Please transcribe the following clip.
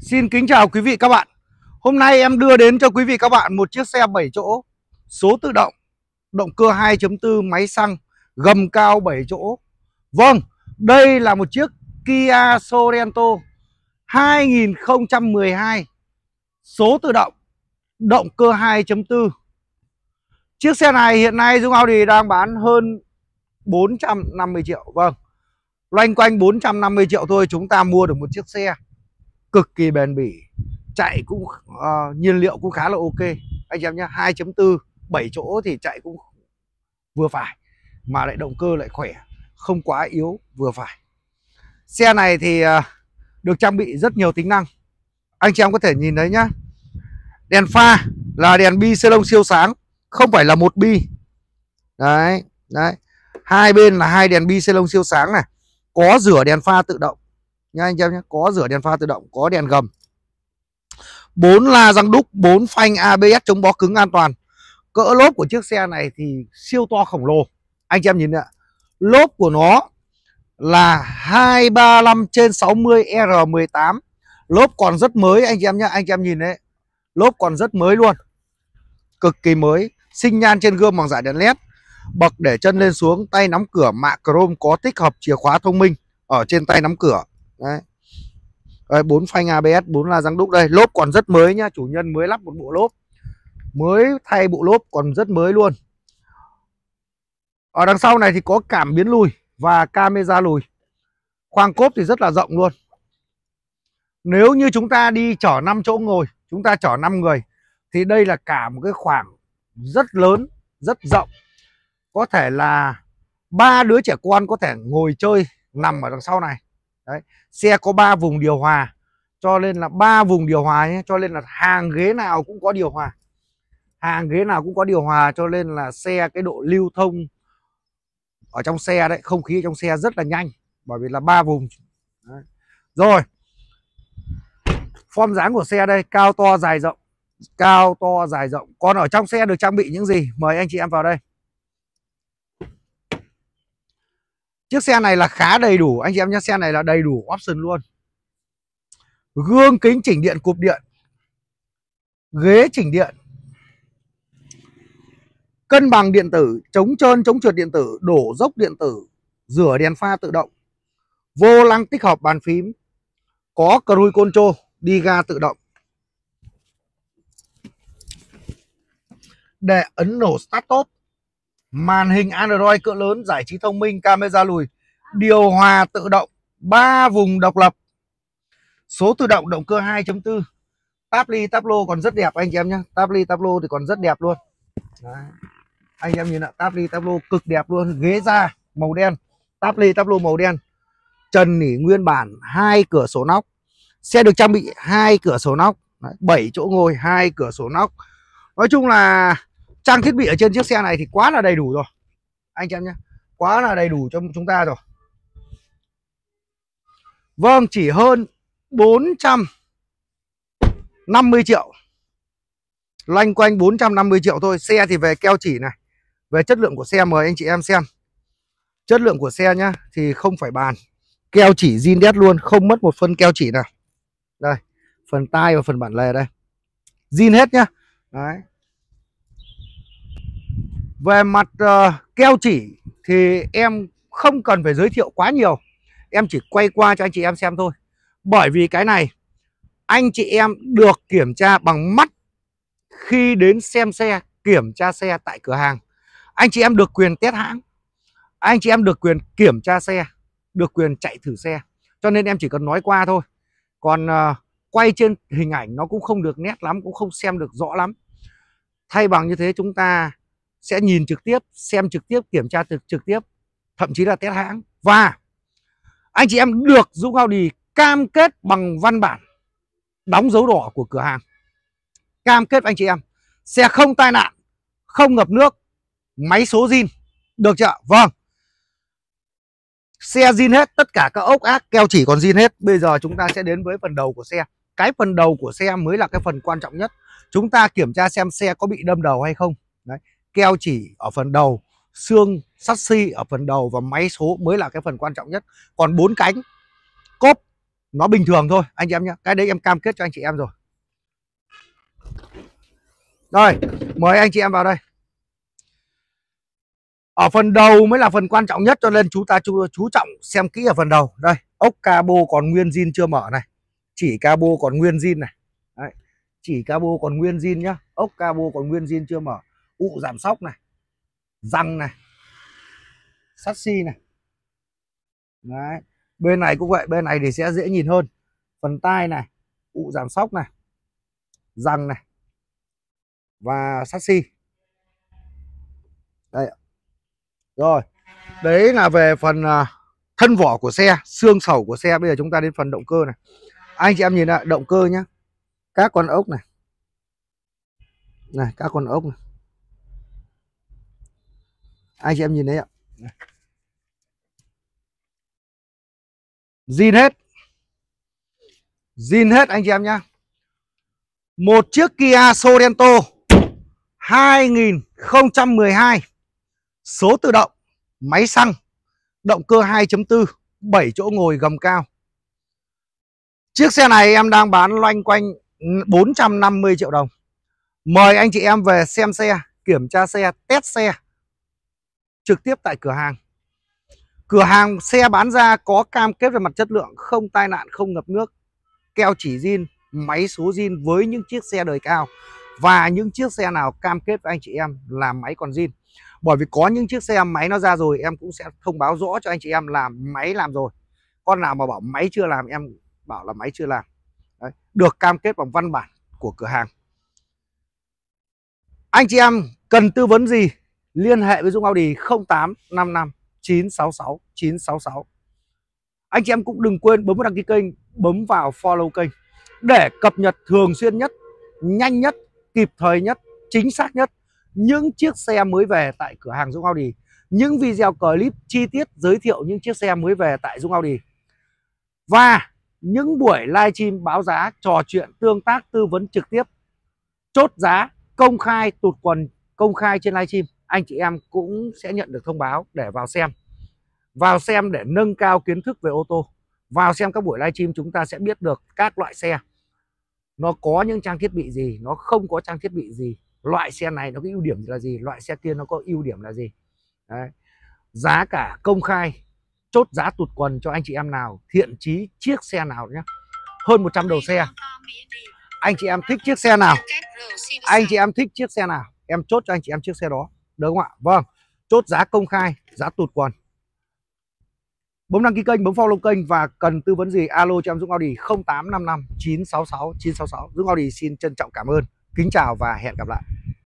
Xin kính chào quý vị các bạn Hôm nay em đưa đến cho quý vị các bạn một chiếc xe 7 chỗ Số tự động Động cơ 2.4 máy xăng Gầm cao 7 chỗ Vâng, đây là một chiếc Kia Sorento 2012 Số tự động Động cơ 2.4 Chiếc xe này hiện nay Dung Audi đang bán hơn 450 triệu Vâng Loanh quanh 450 triệu thôi chúng ta mua được một chiếc xe cực kỳ bền bỉ chạy cũng uh, nhiên liệu cũng khá là ok anh em nhé 2.4 7 chỗ thì chạy cũng vừa phải mà lại động cơ lại khỏe không quá yếu vừa phải xe này thì uh, được trang bị rất nhiều tính năng anh chị em có thể nhìn thấy nhá đèn pha là đèn bi xê lông siêu sáng không phải là một bi đấy đấy hai bên là hai đèn bi xê lông siêu sáng này có rửa đèn pha tự động nha anh em nhé có rửa đèn pha tự động có đèn gầm bốn la răng đúc bốn phanh abs chống bó cứng an toàn cỡ lốp của chiếc xe này thì siêu to khổng lồ anh chị em nhìn ạ lốp của nó là 235 trên 60 R18 lốp còn rất mới anh chị em nhé anh chị em nhìn đấy lốp còn rất mới luôn cực kỳ mới sinh nhan trên gương bằng giải đèn led bậc để chân lên xuống tay nắm cửa mạ chrome có tích hợp chìa khóa thông minh ở trên tay nắm cửa đấy đây, 4 phanh ABS 4 la răng đúc đây lốp còn rất mới nhá chủ nhân mới lắp một bộ lốp mới thay bộ lốp còn rất mới luôn ở đằng sau này thì có cảm biến lùi và camera lùi khoang cốp thì rất là rộng luôn nếu như chúng ta đi chở 5 chỗ ngồi chúng ta chở 5 người thì đây là cả một cái khoảng rất lớn rất rộng có thể là ba đứa trẻ con có thể ngồi chơi nằm ở đằng sau này đấy xe có 3 vùng điều hòa cho nên là ba vùng điều hòa nhé cho nên là hàng ghế nào cũng có điều hòa hàng ghế nào cũng có điều hòa cho nên là xe cái độ lưu thông ở trong xe đấy không khí trong xe rất là nhanh bởi vì là ba vùng đấy. rồi form dáng của xe đây cao to dài rộng cao to dài rộng còn ở trong xe được trang bị những gì mời anh chị em vào đây Chiếc xe này là khá đầy đủ Anh chị em nhé xe này là đầy đủ option luôn Gương kính chỉnh điện cụp điện Ghế chỉnh điện Cân bằng điện tử Chống trơn chống trượt điện tử Đổ dốc điện tử Rửa đèn pha tự động Vô lăng tích hợp bàn phím Có cruise control Đi ga tự động Để ấn nổ start top màn hình Android cỡ lớn, giải trí thông minh, camera lùi, điều hòa tự động, ba vùng độc lập, số tự động động cơ 2.4, táp ly táp lô còn rất đẹp anh chị em nhé, táp ly táp lô thì còn rất đẹp luôn. Đấy. Anh em nhìn ạ, táp ly táp lô cực đẹp luôn, ghế da màu đen, táp ly táp lô màu đen, trần nỉ nguyên bản, hai cửa sổ nóc, xe được trang bị hai cửa sổ nóc, Đấy, 7 chỗ ngồi, hai cửa sổ nóc. Nói chung là trang thiết bị ở trên chiếc xe này thì quá là đầy đủ rồi anh chị em nhé quá là đầy đủ cho chúng ta rồi vâng chỉ hơn 450 triệu loanh quanh 450 triệu thôi xe thì về keo chỉ này về chất lượng của xe mời anh chị em xem chất lượng của xe nhá thì không phải bàn keo chỉ zin đét luôn không mất một phân keo chỉ nào đây phần tai và phần bản lề đây zin hết nhá đấy về mặt uh, keo chỉ thì em không cần phải giới thiệu quá nhiều Em chỉ quay qua cho anh chị em xem thôi Bởi vì cái này anh chị em được kiểm tra bằng mắt khi đến xem xe, kiểm tra xe tại cửa hàng Anh chị em được quyền test hãng Anh chị em được quyền kiểm tra xe, được quyền chạy thử xe Cho nên em chỉ cần nói qua thôi Còn uh, quay trên hình ảnh nó cũng không được nét lắm, cũng không xem được rõ lắm Thay bằng như thế chúng ta sẽ nhìn trực tiếp, xem trực tiếp, kiểm tra trực, trực tiếp, thậm chí là test hãng. Và anh chị em được Dũng Audi cam kết bằng văn bản đóng dấu đỏ của cửa hàng. Cam kết với anh chị em, xe không tai nạn, không ngập nước, máy số zin. Được chưa? Vâng. Xe zin hết, tất cả các ốc ác, keo chỉ còn zin hết. Bây giờ chúng ta sẽ đến với phần đầu của xe. Cái phần đầu của xe mới là cái phần quan trọng nhất. Chúng ta kiểm tra xem xe có bị đâm đầu hay không. Đấy keo chỉ ở phần đầu xương sắt xi ở phần đầu và máy số mới là cái phần quan trọng nhất còn bốn cánh cốp nó bình thường thôi anh chị em nhé cái đấy em cam kết cho anh chị em rồi rồi mời anh chị em vào đây ở phần đầu mới là phần quan trọng nhất cho nên chúng ta chú, chú trọng xem kỹ ở phần đầu đây ốc cabo còn nguyên zin chưa mở này chỉ cabo còn nguyên zin này đấy. chỉ cabo còn nguyên zin nhá ốc cabo còn nguyên zin chưa mở ụ giảm sóc này răng này sắt xi này Đấy. bên này cũng vậy bên này thì sẽ dễ nhìn hơn phần tai này ụ giảm sóc này răng này và sắt xi đây rồi đấy là về phần à, thân vỏ của xe xương sầu của xe bây giờ chúng ta đến phần động cơ này anh chị em nhìn lại động cơ nhé các con ốc này này các con ốc này anh chị em nhìn đấy ạ zin hết zin hết anh chị em nhá một chiếc Kia Sorento 2012 số tự động máy xăng động cơ 2.4 7 chỗ ngồi gầm cao chiếc xe này em đang bán loanh quanh 450 triệu đồng mời anh chị em về xem xe kiểm tra xe test xe trực tiếp tại cửa hàng. Cửa hàng xe bán ra có cam kết về mặt chất lượng, không tai nạn, không ngập nước, keo chỉ zin, máy số zin với những chiếc xe đời cao và những chiếc xe nào cam kết với anh chị em là máy còn zin. Bởi vì có những chiếc xe máy nó ra rồi em cũng sẽ thông báo rõ cho anh chị em là máy làm rồi. Con nào mà bảo máy chưa làm em bảo là máy chưa làm. Đấy, được cam kết bằng văn bản của cửa hàng. Anh chị em cần tư vấn gì liên hệ với Dũng Audi 0855 966 966. Anh chị em cũng đừng quên bấm vào đăng ký kênh, bấm vào follow kênh để cập nhật thường xuyên nhất, nhanh nhất, kịp thời nhất, chính xác nhất những chiếc xe mới về tại cửa hàng Dũng Audi, những video clip chi tiết giới thiệu những chiếc xe mới về tại Dũng Audi. Và những buổi live stream báo giá, trò chuyện, tương tác, tư vấn trực tiếp, chốt giá, công khai, tụt quần, công khai trên live stream anh chị em cũng sẽ nhận được thông báo để vào xem. Vào xem để nâng cao kiến thức về ô tô. Vào xem các buổi livestream chúng ta sẽ biết được các loại xe. Nó có những trang thiết bị gì, nó không có trang thiết bị gì. Loại xe này nó có ưu điểm là gì, loại xe kia nó có ưu điểm là gì. Đấy. Giá cả công khai, chốt giá tụt quần cho anh chị em nào thiện chí chiếc xe nào nhé. Hơn 100 đầu xe. Anh chị em thích chiếc xe nào? Anh chị em thích chiếc xe nào? Em chốt cho anh chị em chiếc xe đó. Được không ạ? Vâng, chốt giá công khai, giá tụt quần. Bấm đăng ký kênh, bấm follow kênh và cần tư vấn gì alo cho em Dũng Audi 0855 966 966. Dũng Audi xin trân trọng cảm ơn. Kính chào và hẹn gặp lại.